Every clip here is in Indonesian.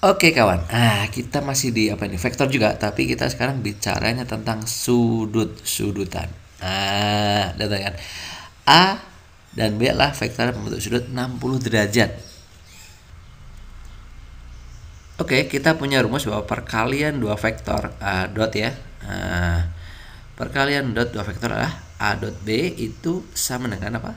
Oke kawan, nah kita masih di apa ini vektor juga, tapi kita sekarang bicaranya tentang sudut sudutan. Ah, data kan? A dan B lah vektor pembentuk sudut 60 derajat. Oke, kita punya rumus bahwa perkalian dua vektor A dot ya, nah, perkalian dot dua vektor adalah A dot B itu sama dengan apa?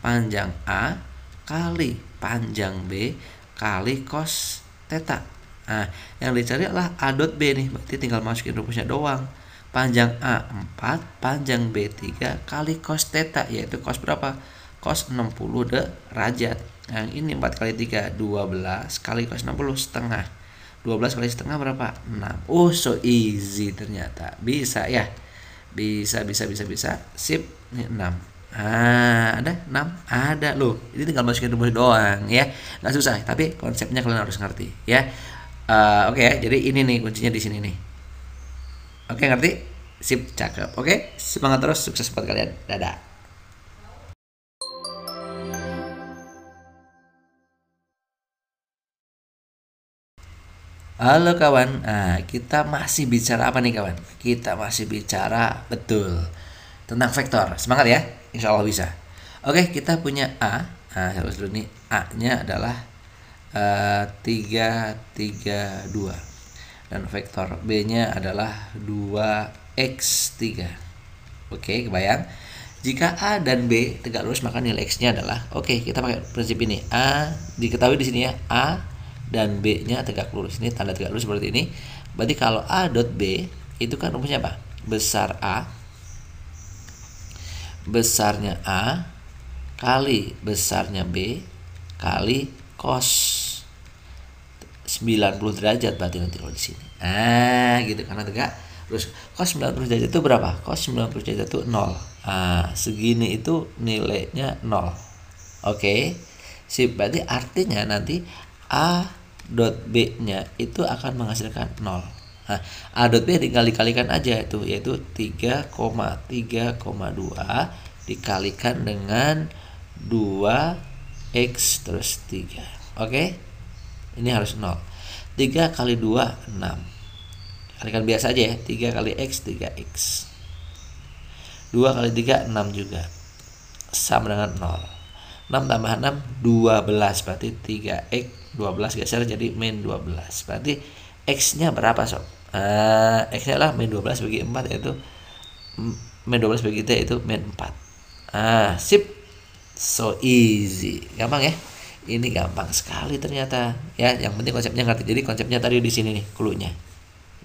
Panjang A kali panjang B kali cos teta. Nah, yang dicari adalah A dot B nih, berarti tinggal masukin rumusnya doang. Panjang A 4, panjang B 3 kali cos teta, yaitu cos berapa? Cos 60 derajat. Yang ini 4 kali 3, 12 kali cos 60 setengah. 12 kali setengah berapa? 6. Oh, so easy ternyata. Bisa ya. Bisa, bisa, bisa, bisa. Sip, ini 6. Ah, ada 6? Ada loh. Ini tinggal masukin rumus doang ya. Nggak susah, tapi konsepnya kalian harus ngerti ya. Uh, oke okay, ya, jadi ini nih kuncinya di sini nih. Oke, okay, ngerti? Sip, cakep. Oke, okay? semangat terus, sukses buat kalian. Dadah. Halo kawan, nah, kita masih bicara apa nih kawan? Kita masih bicara betul tentang vektor. Semangat ya! insya Allah bisa oke kita punya A nah harus dulu nih A nya adalah 3, 3, 2. dan vektor B nya adalah 2x3 oke kebayang jika A dan B tegak lurus maka nilai X-nya adalah oke okay, kita pakai prinsip ini A diketahui di sini ya A dan B-nya tegak lurus ini tanda tegak lurus seperti ini berarti kalau A dot B itu kan rumusnya apa besar A besarnya A kali besarnya B kali cos 90 derajat berarti nanti kalau di sini. Ah, gitu karena tegak. Terus cos 90 derajat itu berapa? Cos 90 derajat itu 0. Ah, segini itu nilainya 0. Oke. Okay. Sip, berarti artinya nanti A dot B-nya itu akan menghasilkan 0. Nah, A dot B tinggal dikalikan aja itu yaitu 3,3,2 dikalikan dengan 2x terus 3. Oke? Okay? Ini harus 0. 3 kali 2 6. Kalikan biasa aja ya. 3 kali x 3x. 2 kali 3 6 juga. Sama dengan 0. 6 tambah 6 12 berarti 3x 12 geser jadi min 12. Berarti x-nya berapa sob? uh, eh, Excel lah min 12 bagi 4 yaitu min 12 bagi t itu min 4 ah sip so easy gampang ya ini gampang sekali ternyata ya yang penting konsepnya ngerti jadi konsepnya tadi di sini nih klunya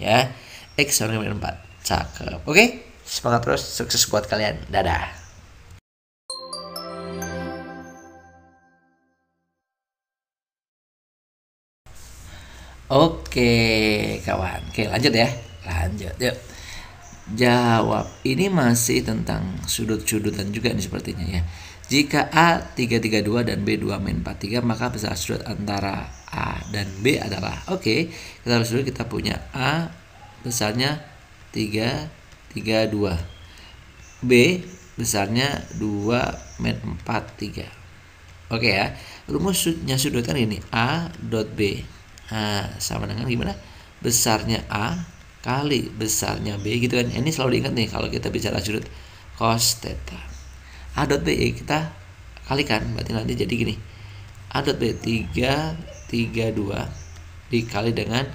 ya x sama min 4 cakep oke okay? semangat terus sukses buat kalian dadah Oke, kawan. Oke, lanjut ya. Lanjut. Yuk. Jawab. Ini masih tentang sudut-sudutan juga ini sepertinya ya. Jika A 332 dan B 2 43 maka besar sudut antara A dan B adalah oke. Okay, kita harus dulu kita punya A besarnya 332. B besarnya 2 min 43. Oke okay ya. Rumusnya sudutan ini A dot B sama dengan gimana? Besarnya A kali besarnya B gitu kan. Ini selalu diingat nih kalau kita bicara sudut cos theta. A dot B ya, kita kalikan berarti nanti jadi gini. A dot B 3 3 2 dikali dengan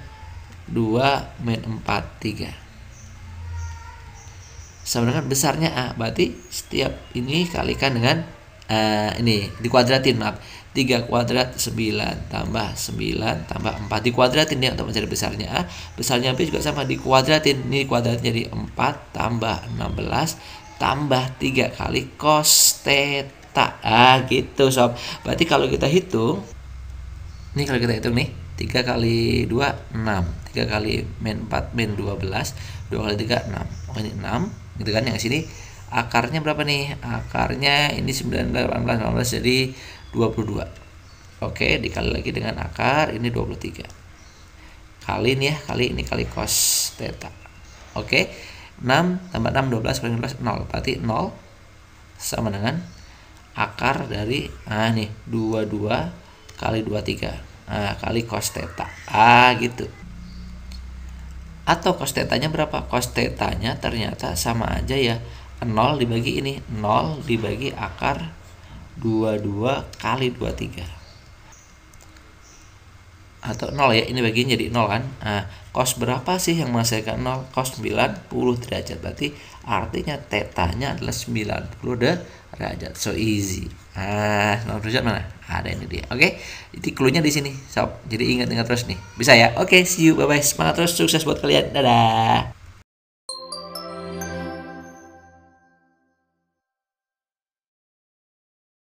2 men 4 3 sama dengan besarnya A berarti setiap ini kalikan dengan uh, ini dikuadratin maaf 3 kuadrat 9 tambah 9 tambah 4 dikuadratin ya untuk mencari besarnya A ah. besarnya B juga sama dikuadratin ini kuadrat jadi 4 tambah 16 tambah 3 kali cos theta ah gitu sob berarti kalau kita hitung ini kalau kita hitung nih 3 kali 2 6 3 kali min 4 min 12 2 kali 3 6 ini 6 gitu kan yang sini akarnya berapa nih akarnya ini 19 18 19 jadi 22 oke dikali lagi dengan akar ini 23 kali ini ya kali ini kali cos theta oke 6 tambah 6 12 19 0 berarti 0 sama dengan akar dari ah nih 22 kali 23 ah, kali cos theta ah gitu atau cos theta nya berapa? Cos theta nya ternyata sama aja ya 0 dibagi ini 0 dibagi akar 22 kali 23 atau 0 ya ini bagian jadi 0 kan nah, cos berapa sih yang menghasilkan 0 cos 90 derajat berarti artinya tetanya adalah 90 derajat so easy nah 90 derajat mana ada ini dia oke okay? itu cluenya di sini sob jadi ingat-ingat terus nih bisa ya oke okay, see you bye bye semangat terus sukses buat kalian dadah